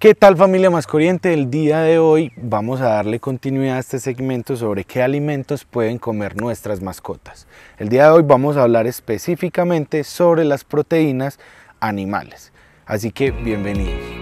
¿Qué tal familia más El día de hoy vamos a darle continuidad a este segmento sobre qué alimentos pueden comer nuestras mascotas. El día de hoy vamos a hablar específicamente sobre las proteínas animales. Así que bienvenidos.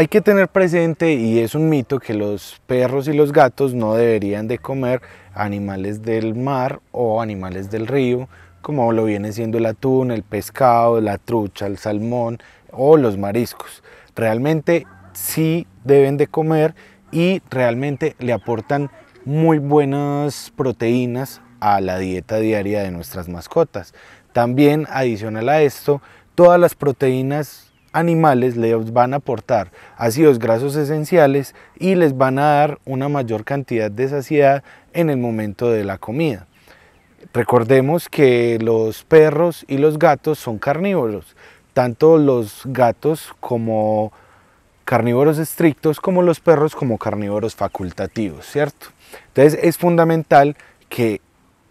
Hay que tener presente, y es un mito, que los perros y los gatos no deberían de comer animales del mar o animales del río, como lo viene siendo el atún, el pescado, la trucha, el salmón o los mariscos. Realmente sí deben de comer y realmente le aportan muy buenas proteínas a la dieta diaria de nuestras mascotas. También adicional a esto, todas las proteínas animales les van a aportar ácidos grasos esenciales y les van a dar una mayor cantidad de saciedad en el momento de la comida. Recordemos que los perros y los gatos son carnívoros, tanto los gatos como carnívoros estrictos como los perros como carnívoros facultativos, ¿cierto? Entonces es fundamental que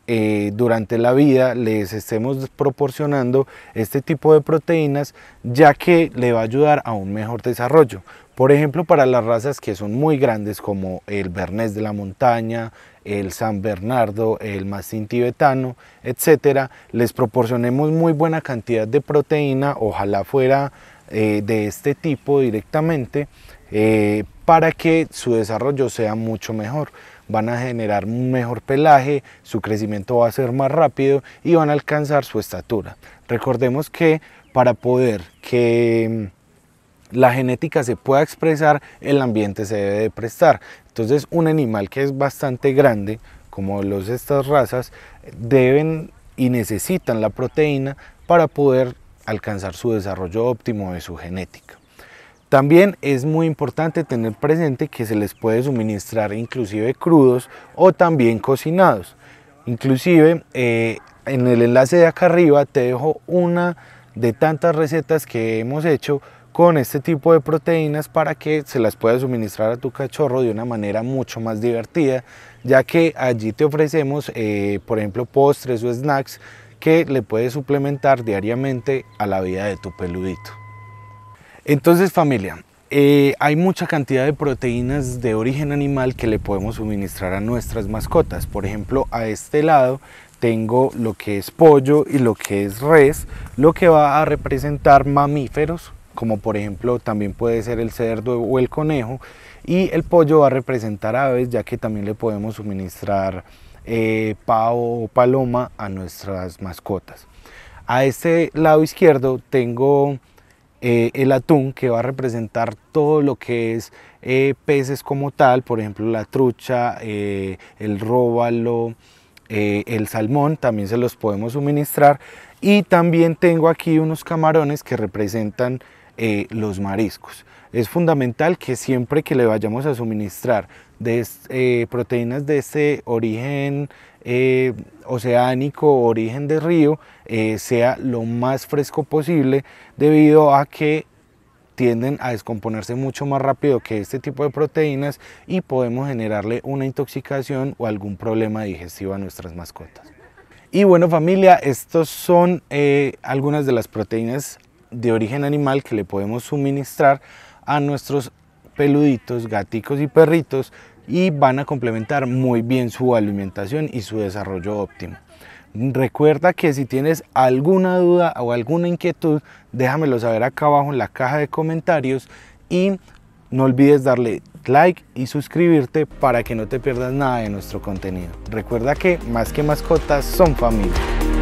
eh, durante la vida les estemos proporcionando este tipo de proteínas ya que le va a ayudar a un mejor desarrollo. Por ejemplo, para las razas que son muy grandes como el Bernés de la montaña, el San Bernardo, el Mastín tibetano, etcétera, les proporcionemos muy buena cantidad de proteína, ojalá fuera eh, de este tipo directamente, eh, para que su desarrollo sea mucho mejor van a generar un mejor pelaje, su crecimiento va a ser más rápido y van a alcanzar su estatura. Recordemos que para poder que mm, la genética se pueda expresar, el ambiente se debe de prestar. Entonces un animal que es bastante grande, como los de estas razas, deben y necesitan la proteína para poder alcanzar su desarrollo óptimo de su genética. También es muy importante tener presente que se les puede suministrar inclusive crudos o también cocinados. Inclusive eh, en el enlace de acá arriba te dejo una de tantas recetas que hemos hecho con este tipo de proteínas para que se las puedas suministrar a tu cachorro de una manera mucho más divertida, ya que allí te ofrecemos, eh, por ejemplo, postres o snacks que le puedes suplementar diariamente a la vida de tu peludito. Entonces familia, eh, hay mucha cantidad de proteínas de origen animal que le podemos suministrar a nuestras mascotas. Por ejemplo, a este lado tengo lo que es pollo y lo que es res, lo que va a representar mamíferos, como por ejemplo también puede ser el cerdo o el conejo, y el pollo va a representar aves, ya que también le podemos suministrar eh, pavo o paloma a nuestras mascotas. A este lado izquierdo tengo eh, el atún que va a representar todo lo que es eh, peces como tal, por ejemplo la trucha, eh, el róbalo, el salmón, también se los podemos suministrar. Y también tengo aquí unos camarones que representan eh, los mariscos. Es fundamental que siempre que le vayamos a suministrar de, eh, proteínas de este origen eh, oceánico, origen de río, sea lo más fresco posible debido a que tienden a descomponerse mucho más rápido que este tipo de proteínas y podemos generarle una intoxicación o algún problema digestivo a nuestras mascotas. Y bueno familia, estas son algunas de las proteínas de origen animal que le podemos suministrar a nuestros peluditos, gaticos y perritos y van a complementar muy bien su alimentación y su desarrollo óptimo. Recuerda que si tienes alguna duda o alguna inquietud, déjamelo saber acá abajo en la caja de comentarios y no olvides darle like y suscribirte para que no te pierdas nada de nuestro contenido. Recuerda que más que mascotas son familia.